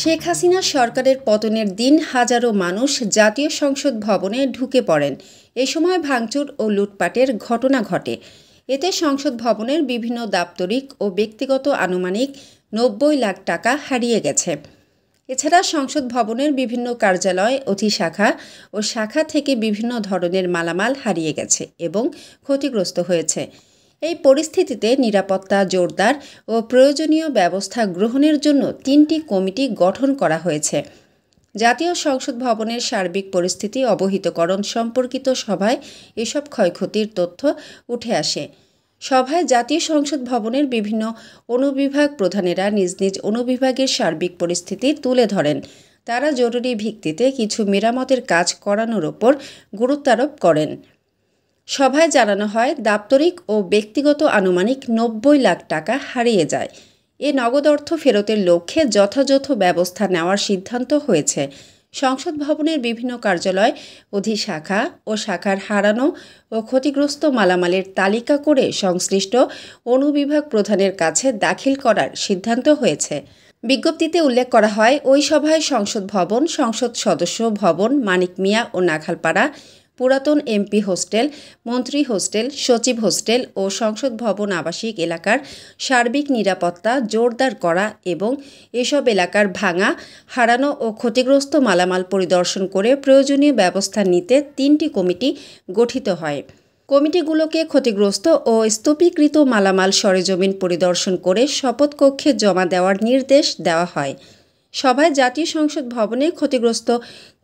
শেখ হাসিনা সরকারের পতনের দিন হাজারো মানুষ জাতীয় সংসদ ভবনে ঢুকে পড়েন এ সময় ভাঙচুর ও লুটপাটের ঘটনা ঘটে এতে সংসদ ভবনের বিভিন্ন দাপ্তরিক ও ব্যক্তিগত আনুমানিক নব্বই লাখ টাকা হারিয়ে গেছে এছাড়া সংসদ ভবনের বিভিন্ন কার্যালয় অধিশাখা ও শাখা থেকে বিভিন্ন ধরনের মালামাল হারিয়ে গেছে এবং ক্ষতিগ্রস্ত হয়েছে এই পরিস্থিতিতে নিরাপত্তা জোরদার ও প্রয়োজনীয় ব্যবস্থা গ্রহণের জন্য তিনটি কমিটি গঠন করা হয়েছে জাতীয় সংসদ ভবনের সার্বিক পরিস্থিতি অবহিতকরণ সম্পর্কিত সভায় এসব ক্ষয়ক্ষতির তথ্য উঠে আসে সভায় জাতীয় সংসদ ভবনের বিভিন্ন অনুবিভাগ প্রধানেরা নিজ নিজ অনুবিভাগের সার্বিক পরিস্থিতি তুলে ধরেন তারা জরুরি ভিত্তিতে কিছু মেরামতের কাজ করানোর ওপর গুরুত্বারোপ করেন সভায় জানানো হয় দাপ্তরিক ও ব্যক্তিগত আনুমানিক নব্বই লাখ টাকা হারিয়ে যায় এ নগদ অর্থ ফেরতের লক্ষ্যে যথাযথ ব্যবস্থা নেওয়ার সিদ্ধান্ত হয়েছে সংসদ ভবনের বিভিন্ন কার্যালয় অধিশাখা ও শাখার হারানো ও ক্ষতিগ্রস্ত মালামালের তালিকা করে সংশ্লিষ্ট অনুবিভাগ প্রধানের কাছে দাখিল করার সিদ্ধান্ত হয়েছে বিজ্ঞপ্তিতে উল্লেখ করা হয় ওই সভায় সংসদ ভবন সংসদ সদস্য ভবন মানিক মিয়া ও নাখালপাড়া পুরাতন এমপি হোস্টেল মন্ত্রী হোস্টেল সচিব হোস্টেল ও সংসদ ভবন আবাসিক এলাকার সার্বিক নিরাপত্তা জোরদার করা এবং এসব এলাকার ভাঙা হারানো ও ক্ষতিগ্রস্ত মালামাল পরিদর্শন করে প্রয়োজনীয় ব্যবস্থা নিতে তিনটি কমিটি গঠিত হয় কমিটিগুলোকে ক্ষতিগ্রস্ত ও স্তূপীকৃত মালামাল সরেজমিন পরিদর্শন করে শপথকক্ষে জমা দেওয়ার নির্দেশ দেওয়া হয় সভায় জাতীয় সংসদ ভবনে ক্ষতিগ্রস্ত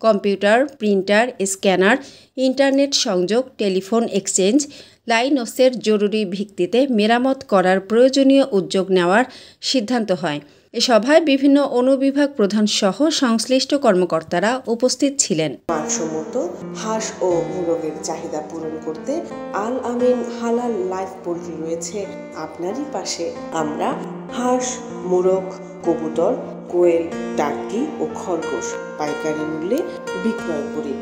কম্পিউটার প্রিন্টার স্ক্যানার ইন্টারনেট সংযোগ টেলিফোন এক্সচেঞ্জ লাইনসের জরুরি ভিত্তিতে মেরামত করার প্রয়োজনীয় উদ্যোগ নেওয়ার সিদ্ধান্ত হয় এ সভায় বিভিন্ন অনুবিভাগ প্রধান সহ সংশ্লিষ্ট কর্মকর্তারা উপস্থিত ছিলেন মানসম্মত হাঁস ও মুরগের চাহিদা পূরণ করতে আল আমিন হালাল লাইফ পোল্ট্রি রয়েছে আপনারই পাশে আমরা হাঁস মুরগ কবুতর কোয়েল টার্কি ও খরগোশ পাইকারি মূল্যে বিক্রয় করি